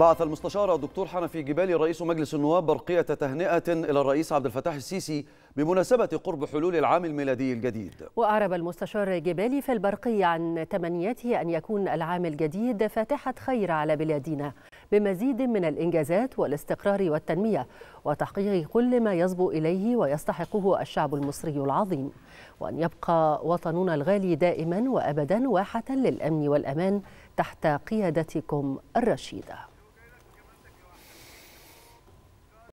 بعث المستشار الدكتور حنفي جبالي رئيس مجلس النواب برقية تهنئة إلى الرئيس عبد الفتاح السيسي بمناسبة قرب حلول العام الميلادي الجديد وأعرب المستشار جبالي في البرقية عن تمنياته أن يكون العام الجديد فاتحة خير على بلادنا بمزيد من الإنجازات والاستقرار والتنمية وتحقيق كل ما يصبو إليه ويستحقه الشعب المصري العظيم وأن يبقى وطننا الغالي دائما وأبدا واحة للأمن والأمان تحت قيادتكم الرشيده